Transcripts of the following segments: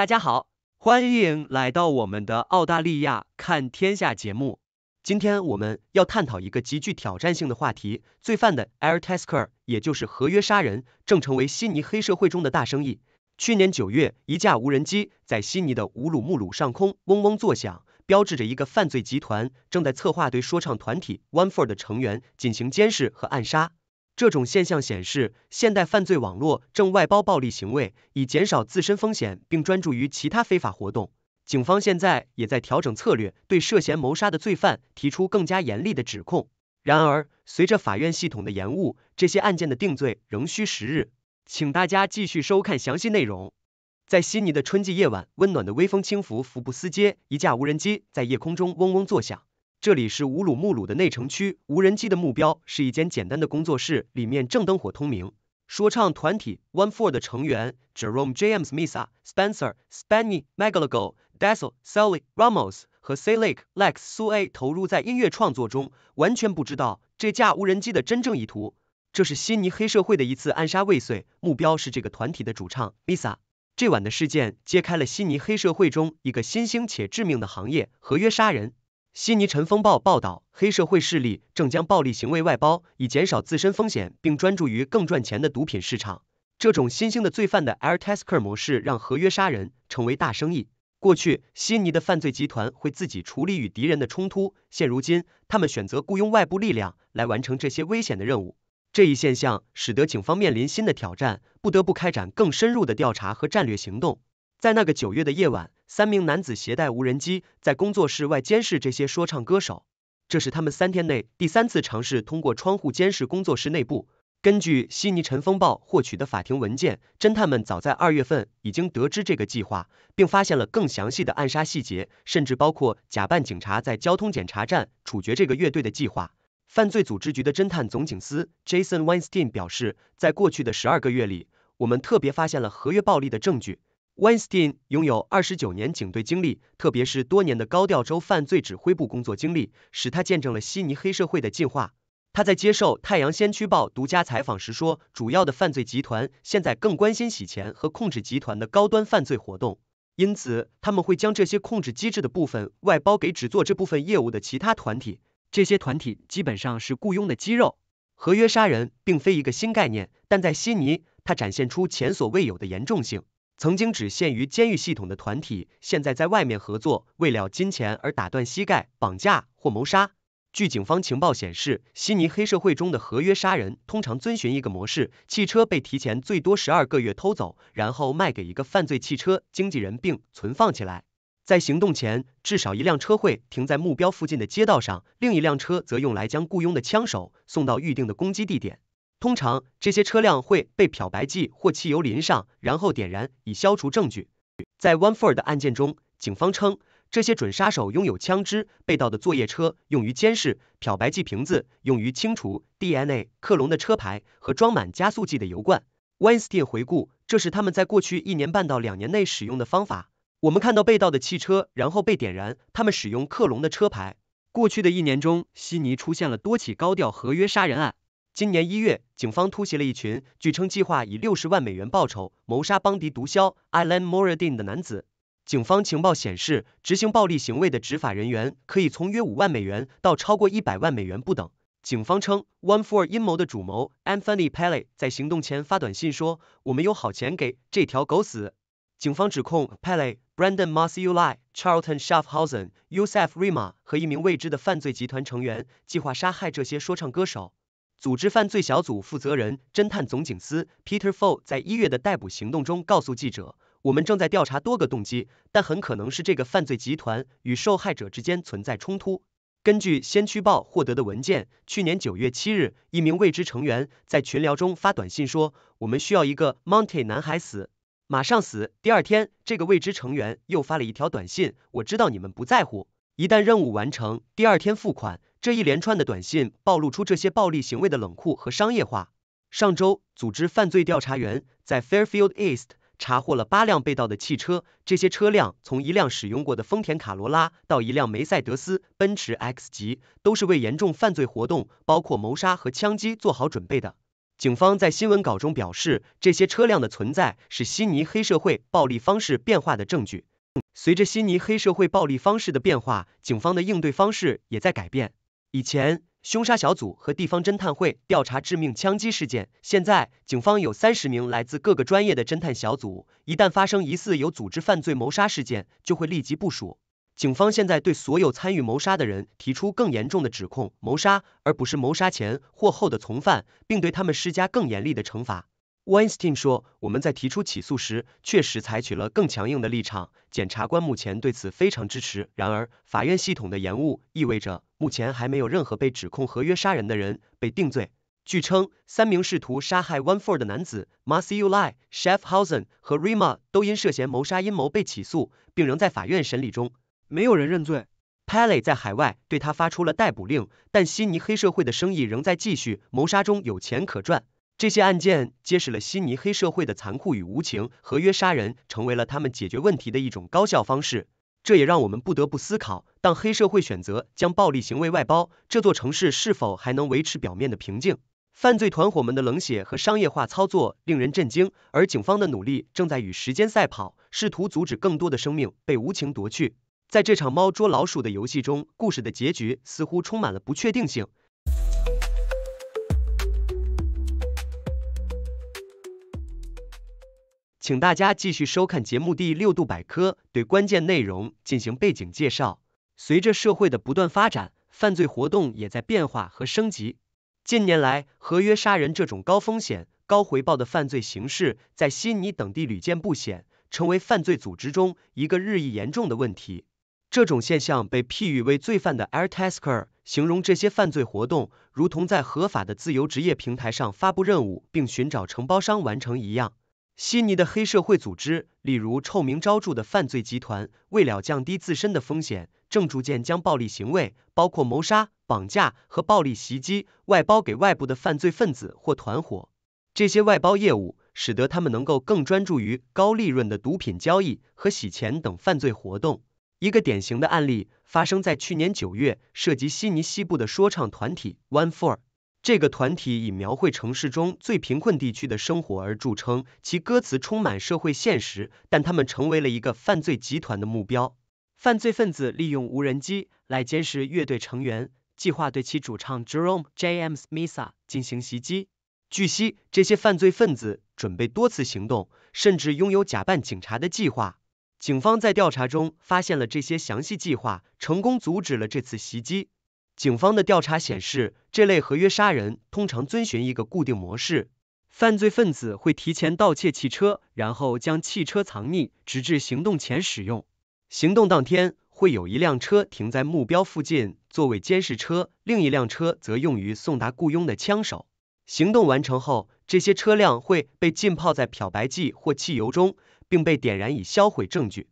大家好，欢迎来到我们的澳大利亚看天下节目。今天我们要探讨一个极具挑战性的话题：罪犯的 air tasker，也就是合约杀人，正成为悉尼黑社会中的大生意。去年九月，一架无人机在悉尼的乌鲁木鲁上空嗡嗡作响，标志着一个犯罪集团正在策划对说唱团体 One Four 的成员进行监视和暗杀。这种现象显示，现代犯罪网络正外包暴力行为，以减少自身风险，并专注于其他非法活动。警方现在也在调整策略，对涉嫌谋杀的罪犯提出更加严厉的指控。然而，随着法院系统的延误，这些案件的定罪仍需时日。请大家继续收看详细内容。在悉尼的春季夜晚，温暖的微风轻拂福布斯街，一架无人机在夜空中嗡嗡作响。这里是乌鲁木鲁的内城区，无人机的目标是一间简单的工作室，里面正灯火通明。说唱团体 One Four 的成员 Jerome、J.M.S a e、Misa、Spencer、s p a n n y Magalog、Dazzle、Sally、Ramos 和 c l i k Lex、Sua 投入在音乐创作中，完全不知道这架无人机的真正意图。这是悉尼黑社会的一次暗杀未遂，目标是这个团体的主唱 Misa。这晚的事件揭开了悉尼黑社会中一个新兴且致命的行业——合约杀人。悉尼晨风暴报道，黑社会势力正将暴力行为外包，以减少自身风险，并专注于更赚钱的毒品市场。这种新兴的罪犯的 air tasker 模式，让合约杀人成为大生意。过去，悉尼的犯罪集团会自己处理与敌人的冲突，现如今，他们选择雇佣外部力量来完成这些危险的任务。这一现象使得警方面临新的挑战，不得不开展更深入的调查和战略行动。在那个九月的夜晚，三名男子携带无人机在工作室外监视这些说唱歌手。这是他们三天内第三次尝试通过窗户监视工作室内部。根据悉尼晨风报获取的法庭文件，侦探们早在二月份已经得知这个计划，并发现了更详细的暗杀细节，甚至包括假扮警察在交通检查站处决这个乐队的计划。犯罪组织局的侦探总警司 Jason Weinstein 表示，在过去的十二个月里，我们特别发现了合约暴力的证据。Winston 拥有二十九年警队经历，特别是多年的高调州犯罪指挥部工作经历，使他见证了悉尼黑社会的进化。他在接受《太阳先驱报》独家采访时说：“主要的犯罪集团现在更关心洗钱和控制集团的高端犯罪活动，因此他们会将这些控制机制的部分外包给只做这部分业务的其他团体。这些团体基本上是雇佣的肌肉。合约杀人并非一个新概念，但在悉尼，它展现出前所未有的严重性。”曾经只限于监狱系统的团体，现在在外面合作，为了金钱而打断膝盖、绑架或谋杀。据警方情报显示，悉尼黑社会中的合约杀人通常遵循一个模式：汽车被提前最多十二个月偷走，然后卖给一个犯罪汽车经纪人，并存放起来。在行动前，至少一辆车会停在目标附近的街道上，另一辆车则用来将雇佣的枪手送到预定的攻击地点。通常，这些车辆会被漂白剂或汽油淋上，然后点燃，以消除证据。在 Oneford 的案件中，警方称这些准杀手拥有枪支，被盗的作业车用于监视，漂白剂瓶子用于清除 DNA，克隆的车牌和装满加速剂的油罐。Weinstein 回顾，这是他们在过去一年半到两年内使用的方法。我们看到被盗的汽车，然后被点燃。他们使用克隆的车牌。过去的一年中，悉尼出现了多起高调合约杀人案。今年一月，警方突袭了一群据称计划以六十万美元报酬谋杀邦迪毒枭 Ilan Moradin 的男子。警方情报显示，执行暴力行为的执法人员可以从约五万美元到超过一百万美元不等。警方称，One Four 阴谋的主谋 Anthony Pelle 在行动前发短信说：“我们有好钱给这条狗死。”警方指控 Pelle、Brandon Masuli、Charlton Schaffhausen、Usef Rima 和一名未知的犯罪集团成员计划杀害这些说唱歌手。组织犯罪小组负责人、侦探总警司 Peter Fow 在一月的逮捕行动中告诉记者：“我们正在调查多个动机，但很可能是这个犯罪集团与受害者之间存在冲突。”根据《先驱报》获得的文件，去年九月七日，一名未知成员在群聊中发短信说：“我们需要一个 Monty 男孩死，马上死。”第二天，这个未知成员又发了一条短信：“我知道你们不在乎，一旦任务完成，第二天付款。”这一连串的短信暴露出这些暴力行为的冷酷和商业化。上周，组织犯罪调查员在 Fairfield East 查获了八辆被盗的汽车，这些车辆从一辆使用过的丰田卡罗拉到一辆梅赛德斯奔驰 X 级，都是为严重犯罪活动，包括谋杀和枪击，做好准备的。警方在新闻稿中表示，这些车辆的存在是悉尼黑社会暴力方式变化的证据。随着悉尼黑社会暴力方式的变化，警方的应对方式也在改变。以前，凶杀小组和地方侦探会调查致命枪击事件。现在，警方有三十名来自各个专业的侦探小组，一旦发生疑似有组织犯罪谋杀事件，就会立即部署。警方现在对所有参与谋杀的人提出更严重的指控——谋杀，而不是谋杀前或后的从犯，并对他们施加更严厉的惩罚。Weinstein 说，我们在提出起诉时确实采取了更强硬的立场，检察官目前对此非常支持。然而，法院系统的延误意味着目前还没有任何被指控合约杀人的人被定罪。据称，三名试图杀害 One Four 的男子 m a s s y Uli、s c h a e f h a u s e n 和 Rima 都因涉嫌谋杀阴谋被起诉，并仍在法院审理中。没有人认罪。p a l e 在海外对他发出了逮捕令，但悉尼黑社会的生意仍在继续，谋杀中有钱可赚。这些案件揭示了悉尼黑社会的残酷与无情，合约杀人成为了他们解决问题的一种高效方式。这也让我们不得不思考，当黑社会选择将暴力行为外包，这座城市是否还能维持表面的平静？犯罪团伙们的冷血和商业化操作令人震惊，而警方的努力正在与时间赛跑，试图阻止更多的生命被无情夺去。在这场猫捉老鼠的游戏中，故事的结局似乎充满了不确定性。请大家继续收看节目第六度百科，对关键内容进行背景介绍。随着社会的不断发展，犯罪活动也在变化和升级。近年来，合约杀人这种高风险、高回报的犯罪形式在悉尼等地屡见不鲜，成为犯罪组织中一个日益严重的问题。这种现象被譬喻为罪犯的 air tasker，形容这些犯罪活动如同在合法的自由职业平台上发布任务，并寻找承包商完成一样。悉尼的黑社会组织，例如臭名昭著的犯罪集团，为了降低自身的风险，正逐渐将暴力行为，包括谋杀、绑架和暴力袭击，外包给外部的犯罪分子或团伙。这些外包业务使得他们能够更专注于高利润的毒品交易和洗钱等犯罪活动。一个典型的案例发生在去年九月，涉及悉尼西部的说唱团体 One Four。这个团体以描绘城市中最贫困地区的生活而著称，其歌词充满社会现实，但他们成为了一个犯罪集团的目标。犯罪分子利用无人机来监视乐队成员，计划对其主唱 Jerome J. M. Smith 进行袭击。据悉，这些犯罪分子准备多次行动，甚至拥有假扮警察的计划。警方在调查中发现了这些详细计划，成功阻止了这次袭击。警方的调查显示，这类合约杀人通常遵循一个固定模式。犯罪分子会提前盗窃汽车，然后将汽车藏匿，直至行动前使用。行动当天，会有一辆车停在目标附近作为监视车，另一辆车则用于送达雇佣的枪手。行动完成后，这些车辆会被浸泡在漂白剂或汽油中，并被点燃以销毁证据。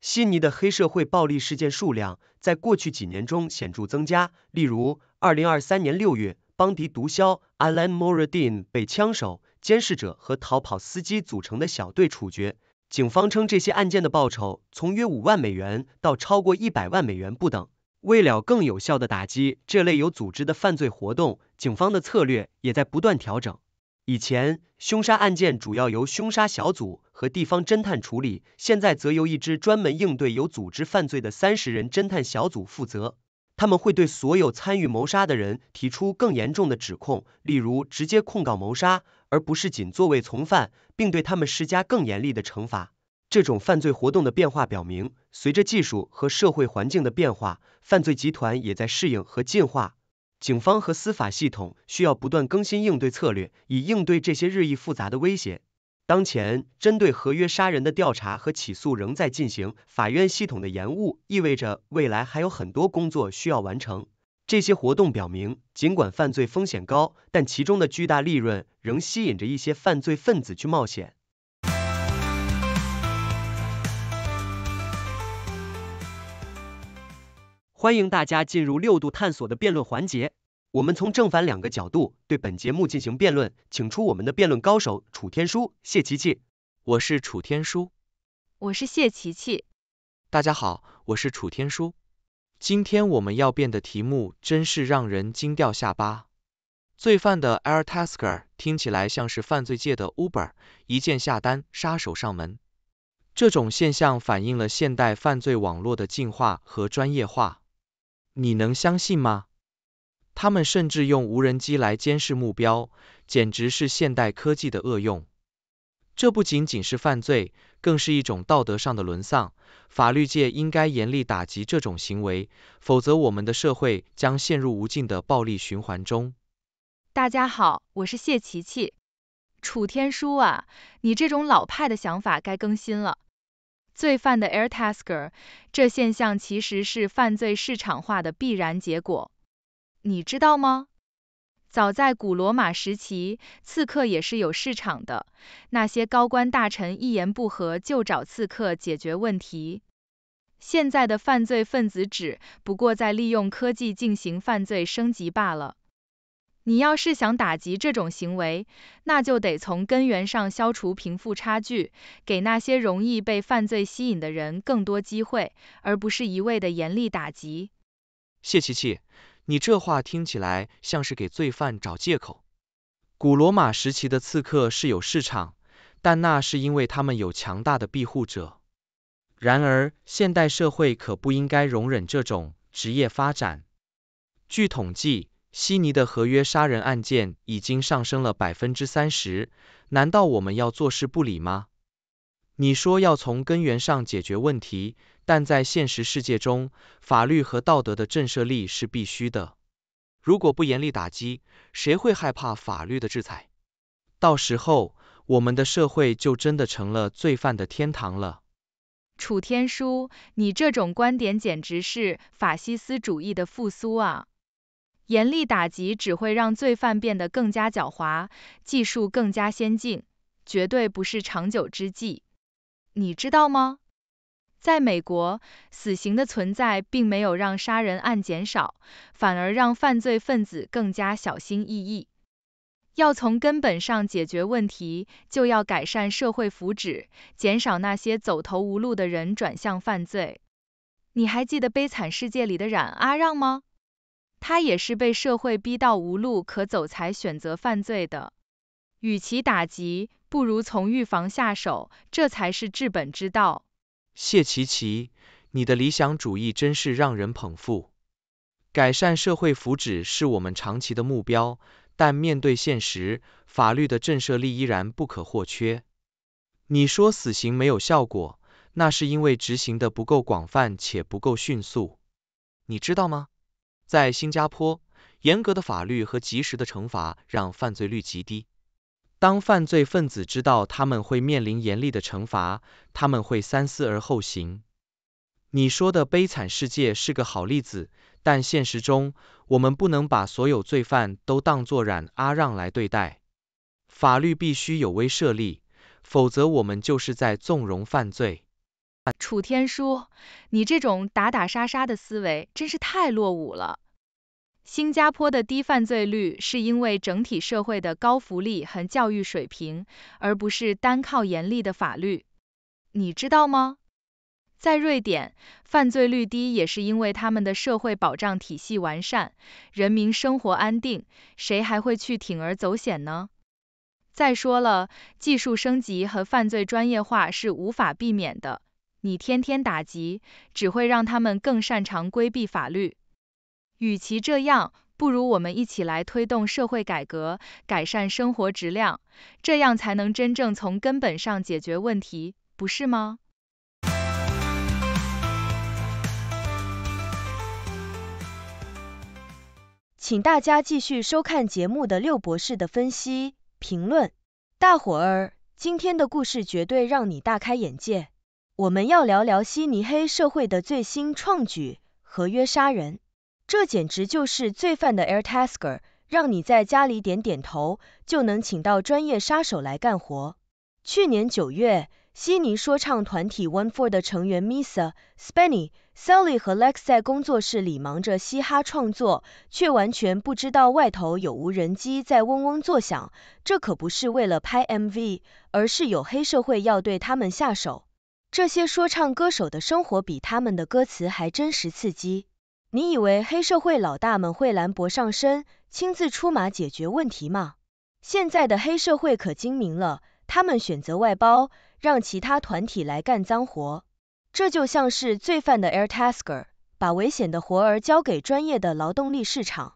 悉尼的黑社会暴力事件数量在过去几年中显著增加。例如，二零二三年六月，邦迪毒枭 Alan m o r a d i n 被枪手、监视者和逃跑司机组成的小队处决。警方称，这些案件的报酬从约五万美元到超过一百万美元不等。为了更有效的打击这类有组织的犯罪活动，警方的策略也在不断调整。以前，凶杀案件主要由凶杀小组和地方侦探处理，现在则由一支专门应对有组织犯罪的三十人侦探小组负责。他们会对所有参与谋杀的人提出更严重的指控，例如直接控告谋杀，而不是仅作为从犯，并对他们施加更严厉的惩罚。这种犯罪活动的变化表明，随着技术和社会环境的变化，犯罪集团也在适应和进化。警方和司法系统需要不断更新应对策略，以应对这些日益复杂的威胁。当前针对合约杀人的调查和起诉仍在进行，法院系统的延误意味着未来还有很多工作需要完成。这些活动表明，尽管犯罪风险高，但其中的巨大利润仍吸引着一些犯罪分子去冒险。欢迎大家进入六度探索的辩论环节，我们从正反两个角度对本节目进行辩论，请出我们的辩论高手楚天舒、谢琪琪。我是楚天舒，我是谢琪琪。大家好，我是楚天舒。今天我们要辩的题目真是让人惊掉下巴，罪犯的 Air Tasker 听起来像是犯罪界的 Uber，一键下单，杀手上门。这种现象反映了现代犯罪网络的进化和专业化。你能相信吗？他们甚至用无人机来监视目标，简直是现代科技的恶用。这不仅仅是犯罪，更是一种道德上的沦丧。法律界应该严厉打击这种行为，否则我们的社会将陷入无尽的暴力循环中。大家好，我是谢琪琪。楚天舒啊，你这种老派的想法该更新了。罪犯的 Air Tasker，这现象其实是犯罪市场化的必然结果，你知道吗？早在古罗马时期，刺客也是有市场的，那些高官大臣一言不合就找刺客解决问题。现在的犯罪分子只不过在利用科技进行犯罪升级罢了。你要是想打击这种行为，那就得从根源上消除贫富差距，给那些容易被犯罪吸引的人更多机会，而不是一味的严厉打击。谢琪琪，你这话听起来像是给罪犯找借口。古罗马时期的刺客是有市场，但那是因为他们有强大的庇护者。然而，现代社会可不应该容忍这种职业发展。据统计，悉尼的合约杀人案件已经上升了百分之三十，难道我们要坐视不理吗？你说要从根源上解决问题，但在现实世界中，法律和道德的震慑力是必须的。如果不严厉打击，谁会害怕法律的制裁？到时候，我们的社会就真的成了罪犯的天堂了。楚天舒，你这种观点简直是法西斯主义的复苏啊！严厉打击只会让罪犯变得更加狡猾，技术更加先进，绝对不是长久之计。你知道吗？在美国，死刑的存在并没有让杀人案减少，反而让犯罪分子更加小心翼翼。要从根本上解决问题，就要改善社会福祉，减少那些走投无路的人转向犯罪。你还记得《悲惨世界》里的冉阿让吗？他也是被社会逼到无路可走才选择犯罪的，与其打击，不如从预防下手，这才是治本之道。谢奇奇，你的理想主义真是让人捧腹。改善社会福祉是我们长期的目标，但面对现实，法律的震慑力依然不可或缺。你说死刑没有效果，那是因为执行的不够广泛且不够迅速。你知道吗？在新加坡，严格的法律和及时的惩罚让犯罪率极低。当犯罪分子知道他们会面临严厉的惩罚，他们会三思而后行。你说的悲惨世界是个好例子，但现实中，我们不能把所有罪犯都当作冉阿让来对待。法律必须有威慑力，否则我们就是在纵容犯罪。楚天舒，你这种打打杀杀的思维真是太落伍了。新加坡的低犯罪率是因为整体社会的高福利和教育水平，而不是单靠严厉的法律。你知道吗？在瑞典，犯罪率低也是因为他们的社会保障体系完善，人民生活安定，谁还会去铤而走险呢？再说了，技术升级和犯罪专业化是无法避免的。你天天打击，只会让他们更擅长规避法律。与其这样，不如我们一起来推动社会改革，改善生活质量，这样才能真正从根本上解决问题，不是吗？请大家继续收看节目的六博士的分析评论。大伙儿，今天的故事绝对让你大开眼界。我们要聊聊悉尼黑社会的最新创举——合约杀人。这简直就是罪犯的 air tasker，让你在家里点点头，就能请到专业杀手来干活。去年九月，悉尼说唱团体 One Four 的成员 Misa、s p e n n y Sally 和 Lex 在工作室里忙着嘻哈创作，却完全不知道外头有无人机在嗡嗡作响。这可不是为了拍 MV，而是有黑社会要对他们下手。这些说唱歌手的生活比他们的歌词还真实刺激。你以为黑社会老大们会兰博上身，亲自出马解决问题吗？现在的黑社会可精明了，他们选择外包，让其他团体来干脏活。这就像是罪犯的 air tasker，把危险的活儿交给专业的劳动力市场。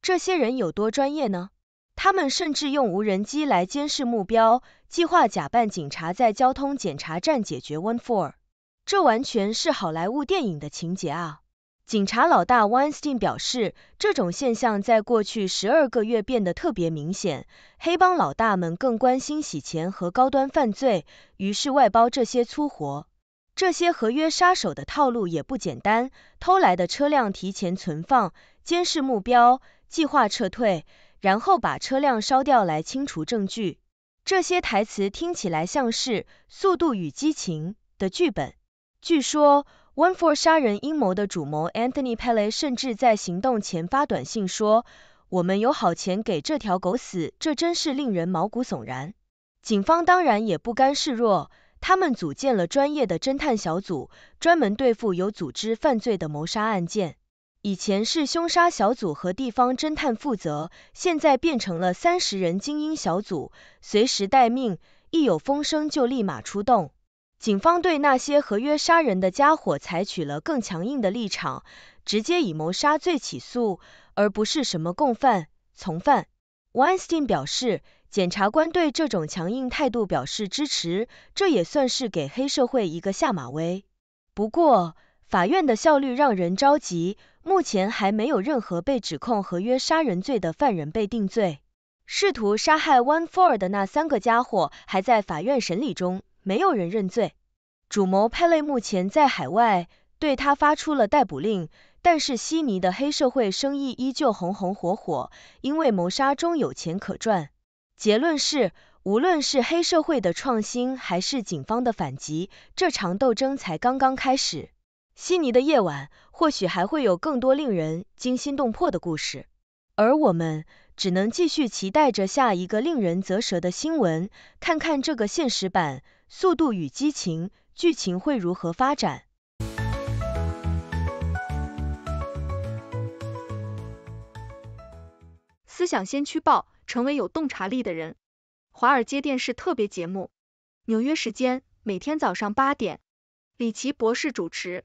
这些人有多专业呢？他们甚至用无人机来监视目标，计划假扮警察在交通检查站解决。One for，这完全是好莱坞电影的情节啊！警察老大 Weinstein 表示，这种现象在过去十二个月变得特别明显。黑帮老大们更关心洗钱和高端犯罪，于是外包这些粗活。这些合约杀手的套路也不简单，偷来的车辆提前存放，监视目标，计划撤退。然后把车辆烧掉来清除证据，这些台词听起来像是《速度与激情》的剧本。据说，One for 杀人阴谋的主谋 Anthony p e l e 甚至在行动前发短信说：“我们有好钱给这条狗死。”这真是令人毛骨悚然。警方当然也不甘示弱，他们组建了专业的侦探小组，专门对付有组织犯罪的谋杀案件。以前是凶杀小组和地方侦探负责，现在变成了三十人精英小组，随时待命，一有风声就立马出动。警方对那些合约杀人的家伙采取了更强硬的立场，直接以谋杀罪起诉，而不是什么共犯、从犯。Weinstein 表示，检察官对这种强硬态度表示支持，这也算是给黑社会一个下马威。不过，法院的效率让人着急。目前还没有任何被指控合约杀人罪的犯人被定罪。试图杀害 One Four 的那三个家伙还在法院审理中，没有人认罪。主谋派 e 目前在海外，对他发出了逮捕令。但是悉尼的黑社会生意依旧红红火火，因为谋杀中有钱可赚。结论是，无论是黑社会的创新还是警方的反击，这场斗争才刚刚开始。悉尼的夜晚，或许还会有更多令人惊心动魄的故事，而我们只能继续期待着下一个令人啧舌的新闻，看看这个现实版《速度与激情》剧情会如何发展。思想先驱报，成为有洞察力的人。华尔街电视特别节目，纽约时间每天早上八点，李奇博士主持。